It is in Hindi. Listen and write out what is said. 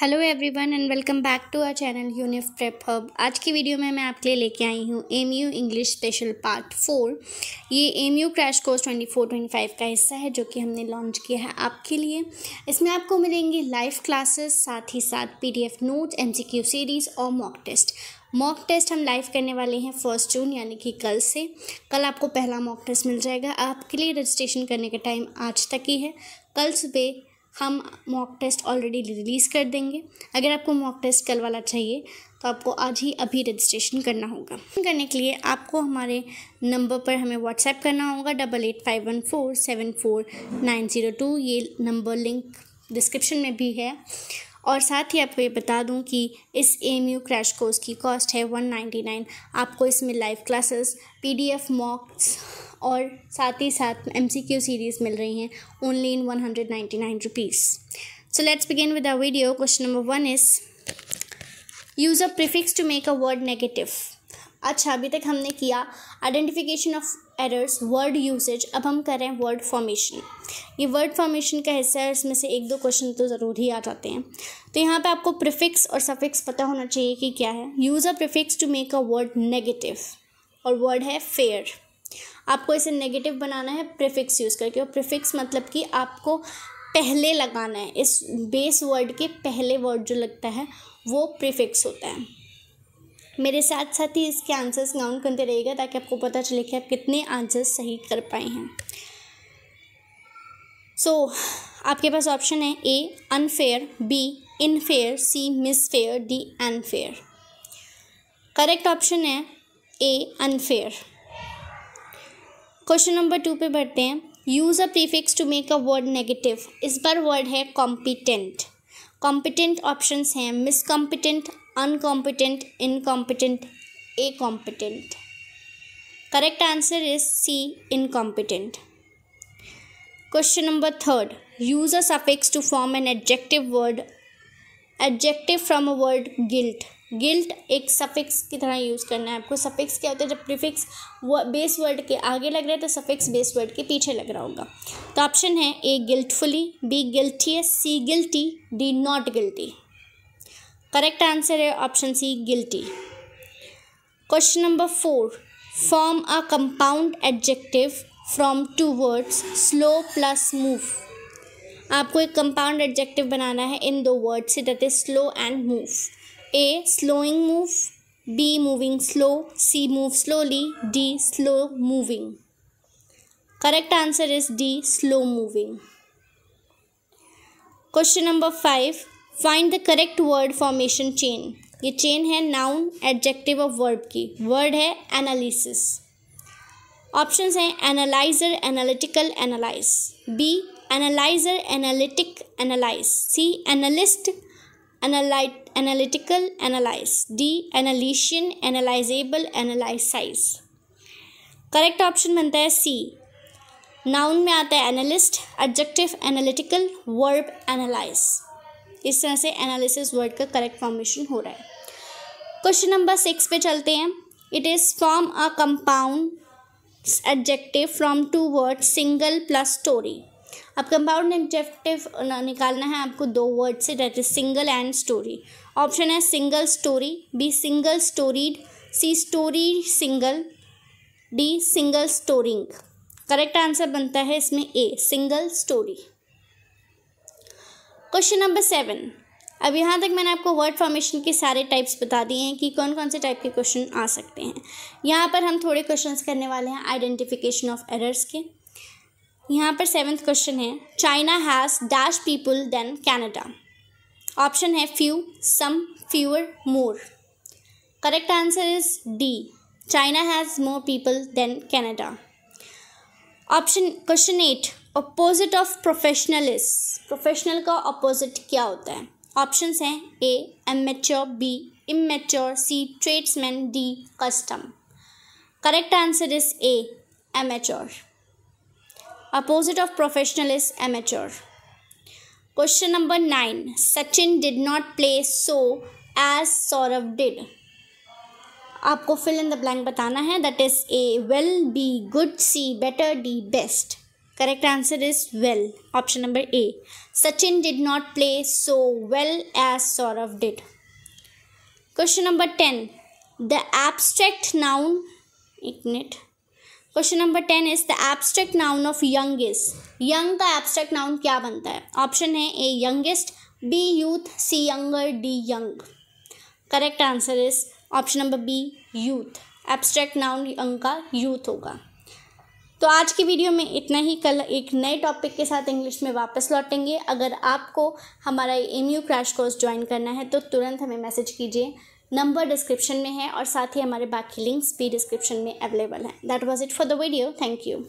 Hello everyone and welcome back to our channel यूनिफ ट्रिप हब आज की वीडियो में मैं आपके लिए लेके आई हूँ M U English special part four ये M U crash course twenty four twenty five का हिस्सा है जो कि हमने लॉन्च किया है आपके लिए इसमें आपको मिलेंगी लाइव क्लासेस साथ ही साथ P D F notes M C Q series और मॉक टेस्ट मॉक टेस्ट हम लाइव करने वाले हैं फर्स्ट जून यानी कि कल से कल आपको पहला मॉक टेस्ट मिल जाएगा आपके लिए रजिस्ट्रेशन करने का टाइम आज तक ही है कल सुबह हम मॉक टेस्ट ऑलरेडी रिलीज़ कर देंगे अगर आपको मॉक टेस्ट कल वाला चाहिए तो आपको आज ही अभी रजिस्ट्रेशन करना होगा करने के लिए आपको हमारे नंबर पर हमें व्हाट्सएप करना होगा double eight five one four seven four nine zero two ये नंबर लिंक डिस्क्रिप्शन में भी है और साथ ही आपको ये बता दूं कि इस एम यू क्रैश कोर्स की कॉस्ट है वन नाइन्टी नाइन आपको इसमें live classes P D F mocks और साथ ही साथ एम सी क्यू सीरीज़ मिल रही हैं only in one hundred ninety nine rupees so let's begin with a video question number one is use a prefix to make a word negative अच्छा अभी तक हमने किया identification of errors word usage अब हम कर रहे हैं वर्ड फॉर्मेशन ये वर्ड फॉर्मेशन का हिस्सा है इसमें से एक दो क्वेश्चन तो ज़रूर ही आ जाते हैं तो यहाँ पे आपको प्रिफिक्स और सफिक्स पता होना चाहिए कि क्या है use a prefix to make a word negative और वर्ड है फेयर आपको इसे नेगेटिव बनाना है प्रिफिक्स यूज़ करके और प्रिफिक्स मतलब कि आपको पहले लगाना है इस बेस वर्ड के पहले वर्ड जो लगता है वो प्रिफिक्स होता है मेरे साथ साथ ही इसके आंसर्स काउंट करते रहेगा ताकि आपको पता चले कि आप कितने आंसर्स सही कर पाए हैं सो so, आपके पास ऑप्शन है A unfair B infair C misfair D unfair correct option है A unfair question number two पे बढ़ते हैं use a prefix to make a word negative इस बार वर्ड है कॉम्पिटेंट कॉम्पिटेंट ऑप्शंस हैं mis competent uncompetent incompetent competent correct answer is c incompetent question number 3 use a suffix to form an adjective word adjective from a word guilt guilt एक सफिक्स की तरह यूज़ करना है आपको सफिक्स क्या होता है जब प्रीफिक्स बेस वर्ड के आगे लग रहा है तो सफिक्स बेस वर्ड के पीछे लग रहा होगा तो ऑप्शन है A guiltfully B guilty C guilty D not guilty correct answer है option C guilty question number four form a compound adjective from two words slow plus move आपको एक कंपाउंड एडजेक्टिव बनाना है इन दो वर्ड्स से that is slow and move A slowing move B moving slow C move slowly D slow moving correct answer is D slow moving question number five find the correct word formation chain ये चेन है नाउन एडजेक्टिव ऑफ वर्ब की वर्ड है एनालिसिस ऑप्शंस हैं analyser analytical analyse B analyser analytic analyse C analyst analyte analytical analyse D analician analysable analysise correct option बनता है सी नाउन में आता है analyst adjective analytical verb analyse इस तरह से एनालिसिस वर्ड का करेक्ट फॉर्मेशन हो रहा है क्वेश्चन नंबर सिक्स पे चलते हैं it is form a compound adjective from two word single plus story अब कंपाउंड एडजेक्टिव निकालना है आपको दो वर्ड से that is single and story option है single story B single storied C story single D single storing correct answer बनता है इसमें ए single story question number seven अब यहाँ तक मैंने आपको वर्ड फॉर्मेशन के सारे टाइप्स बता दिए हैं कि कौन कौन से टाइप के क्वेश्चन आ सकते हैं यहाँ पर हम थोड़े क्वेश्चन करने वाले हैं आइडेंटिफिकेशन ऑफ एरर्स के यहाँ पर सेवन्थ क्वेश्चन है China has dash people than Canada option है few some fewer more correct answer is D China has more people than Canada option question eight opposite of professionals professional का अपोजिट क्या होता है ऑप्शंस हैं A amateur B immature C tradesman D custom correct answer is A amateur opposite of professional is amateur question number nine Sachin did not play so as Saurabh did आपको फिल इन द ब्लैंक बताना है that is A well B good C better D best Correct answer is well. Option number A. Sachin did not play so well as Saurav did. Question number 10. The abstract noun. Ignite. Question number ten is the abstract noun of youngest young का एब्स्ट्रैक्ट नाउन क्या बनता है ऑप्शन है A youngest B youth C younger D young correct answer is option number B youth abstract noun young का यूथ होगा तो आज की वीडियो में इतना ही कल एक नए टॉपिक के साथ इंग्लिश में वापस लौटेंगे अगर आपको हमारा M U crash course join करना है तो तुरंत हमें मैसेज कीजिए नंबर डिस्क्रिप्शन में है और साथ ही हमारे बाकी लिंक्स भी डिस्क्रिप्शन में अवेलेबल हैं that was it for the video thank you